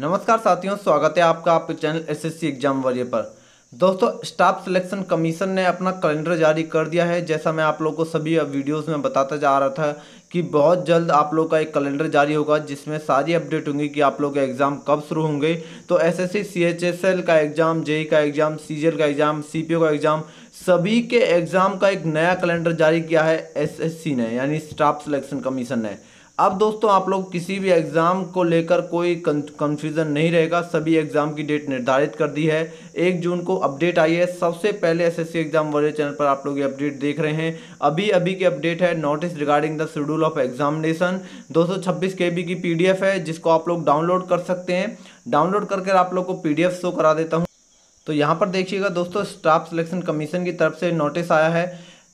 नमस्कार साथियों स्वागत है आपका आपके चैनल एसएससी एग्जाम वरीय पर दोस्तों स्टाफ सिलेक्शन कमीशन ने अपना कैलेंडर जारी कर दिया है जैसा मैं आप लोग को सभी वीडियोस में बताता जा रहा था कि बहुत जल्द आप लोग का एक कैलेंडर जारी होगा जिसमें सारी अपडेट होंगी कि आप लोग के एग्ज़ाम कब शुरू होंगे तो एसएससी सीएचएसएल का एग्ज़ाम जेई e e का एग्ज़ाम सी का एग्ज़ाम सी का एग्ज़ाम सभी के एग्ज़ाम का एक नया कैलेंडर जारी किया है एस ने यानी स्टाफ सिलेक्शन कमीशन ने अब दोस्तों आप लोग किसी भी एग्ज़ाम को लेकर कोई कंफ्यूजन नहीं रहेगा सभी एग्ज़ाम की डेट निर्धारित कर दी है एक जून को अपडेट आई है सबसे पहले एसएससी एग्ज़ाम वाले चैनल पर आप लोग ये अपडेट देख रहे हैं अभी अभी की अपडेट है notice regarding the schedule of examination 226 KB की पीडीएफ है जिसको आप लोग डाउनलोड कर सकते हैं डाउनलोड करके आप लोग को पीडीएफ शो करा देता हूँ तो यहाँ पर देखिएगा दोस्तों स्टाफ सिलेक्शन कमीशन की तरफ से नोटिस आया है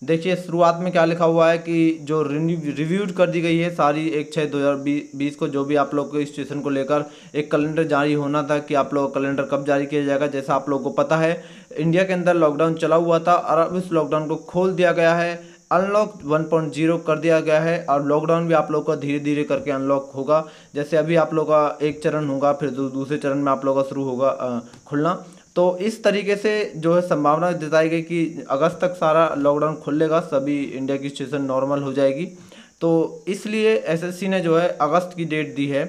देखिए शुरुआत में क्या लिखा हुआ है कि जो रिव्यूड कर दी गई है सारी एक छः दो हज़ार बीस को जो भी आप लोग के स्टेशन को लेकर एक कैलेंडर जारी होना था कि आप लोग कैलेंडर कब जारी किया जाएगा जैसा आप लोगों को पता है इंडिया के अंदर लॉकडाउन चला हुआ था और अब इस लॉकडाउन को खोल दिया गया है अनलॉक वन पॉइंट जीरो कर दिया गया है और लॉकडाउन भी आप लोग का धीरे धीरे करके अनलॉक होगा जैसे अभी आप लोग का एक चरण होगा फिर दूसरे चरण में आप लोग का शुरू होगा खुलना तो इस तरीके से जो है संभावना जताई गई कि अगस्त तक सारा लॉकडाउन खुलेगा सभी इंडिया की सिचुएशन नॉर्मल हो जाएगी तो इसलिए एसएससी ने जो है अगस्त की डेट दी है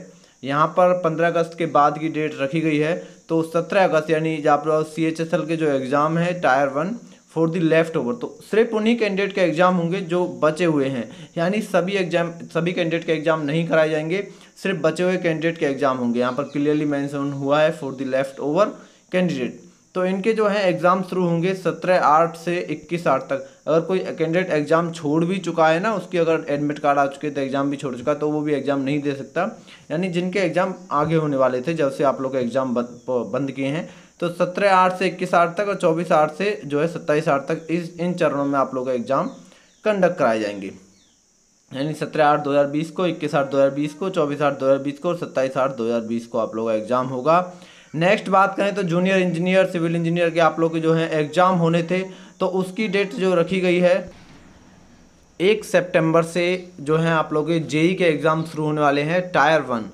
यहाँ पर पंद्रह अगस्त के बाद की डेट रखी गई है तो सत्रह अगस्त यानी आप लोग सी एच एस एल के जो एग्ज़ाम है tier one for the left over तो सिर्फ उन्हीं कैंडिडेट के एग्ज़ाम होंगे जो बचे हुए हैं यानी सभी एग्जाम सभी कैंडिडेट के एग्ज़ाम नहीं कराए जाएंगे सिर्फ बचे हुए कैंडिडेट के एग्ज़ाम होंगे यहाँ पर क्लियरली मैंसन हुआ है for the left over candidate तो इनके जो है एग्ज़ाम शुरू होंगे सत्रह आठ से इक्कीस आठ तक अगर कोई कैंडिडेट एग्ज़ाम छोड़ भी चुका है ना उसकी अगर एडमिट कार्ड आ चुके तो एग्ज़ाम भी छोड़ चुका तो वो भी एग्ज़ाम नहीं दे सकता यानी जिनके एग्ज़ाम आगे होने वाले थे जब से आप लोग एग्ज़ाम बंद किए हैं तो सत्रह आठ से इक्कीस आठ तक और चौबीस आठ से जो है सत्ताईस आठ तक इस इन चरणों में आप लोग का एग्ज़ाम कंडक्ट कराए जाएंगे यानी सत्रह आठ दो हज़ार बीस को इक्कीस आठ दो हज़ार बीस को चौबीस आठ दो हज़ार बीस को और सत्ताईस आठ दो हज़ार बीस को आप लोग का एग्ज़ाम होगा नेक्स्ट बात करें तो जूनियर इंजीनियर सिविल इंजीनियर के आप लोग के जो हैं एग्ज़ाम होने थे तो उसकी डेट जो रखी गई है एक सितंबर से जो हैं आप लोग के जेई के एग्ज़ाम शुरू होने वाले हैं टायर वन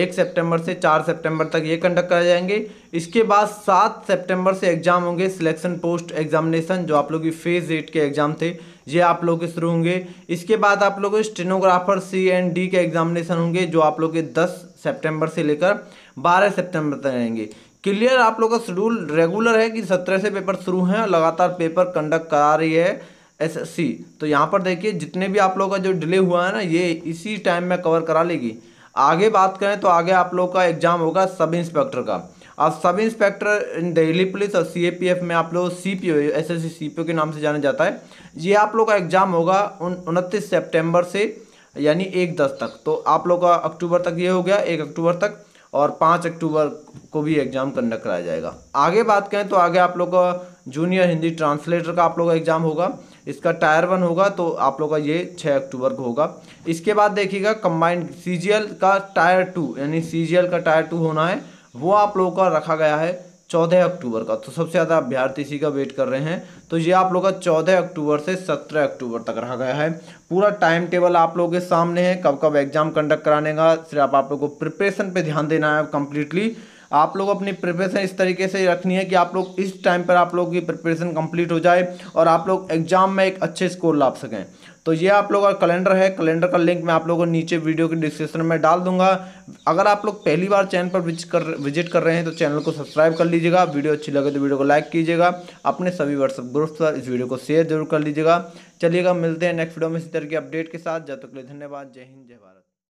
एक सितंबर से चार सितंबर तक ये कंडक्ट कराए जाएंगे इसके बाद सात सितंबर से एग्ज़ाम होंगे सिलेक्शन पोस्ट एग्जामिनेशन जो आप लोग की फेज़ एट के एग्ज़ाम थे ये आप लोग के शुरू होंगे इसके बाद आप लोग स्टेनोग्राफर सी एंड डी के एग्जामिनेशन होंगे जो आप लोग के दस सेप्टेम्बर से लेकर बारह सितंबर तक रहेंगे क्लियर आप लोग का शेड्यूल रेगुलर है कि सत्रह से पेपर शुरू हैं और लगातार पेपर कंडक्ट करा रही है एसएससी तो यहाँ पर देखिए जितने भी आप लोग का जो डिले हुआ है ना ये इसी टाइम में कवर करा लेगी आगे बात करें तो आगे आप लोग का एग्जाम होगा सब इंस्पेक्टर का अब सब इंस्पेक्टर इन दिल्ली पुलिस और सी में आप लोग C P O S S C P O के नाम से जाना जाता है ये आप लोग का एग्ज़ाम होगा उन उनतीस सेप्टेम्बर से यानी एक दस तक तो आप लोग का अक्टूबर तक ये हो गया एक अक्टूबर तक और पाँच अक्टूबर को भी एग्ज़ाम कंडक्ट कराया जाएगा आगे बात करें तो आगे आप लोग का जूनियर हिंदी ट्रांसलेटर का आप लोग का एग्ज़ाम होगा इसका टायर वन होगा तो आप लोग का ये छः अक्टूबर को होगा इसके बाद देखिएगा कंबाइंड सी का टायर टू यानी सी का टायर टू होना है वो आप लोगों का रखा गया है चौदह अक्टूबर का तो सबसे ज़्यादा अभ्यर्थी इसी का वेट कर रहे हैं तो ये आप लोग का चौदह अक्टूबर से सत्रह अक्टूबर तक रखा गया है पूरा टाइम टेबल आप लोगों के सामने है कब कब एग्जाम कंडक्ट कराने का सिर्फ आप लोग को प्रिपरेशन पे ध्यान देना है कंप्लीटली आप लोग अपनी प्रिपरेशन इस तरीके से रखनी है कि आप लोग इस टाइम पर आप लोग की प्रिपरेशन कंप्लीट हो जाए और आप लोग एग्जाम में एक अच्छे स्कोर ला सकें तो ये आप लोग का कैलेंडर है कैलेंडर का लिंक मैं आप लोगों को नीचे वीडियो के डिस्क्रिप्शन में डाल दूंगा अगर आप लोग पहली बार चैनल पर विजिट कर विजिट कर रहे हैं तो चैनल को सब्सक्राइब कर लीजिएगा वीडियो अच्छी लगे तो वीडियो को लाइक कीजिएगा अपने सभी व्हाट्सअप ग्रुप पर इस वीडियो को शेयर जरूर कर लीजिएगा चलिएगा मिलते हैं नेक्स्ट वीडियो में इसी तरह की अपडेट के साथ जब तक के लिए धन्यवाद जय हिंद जय भारत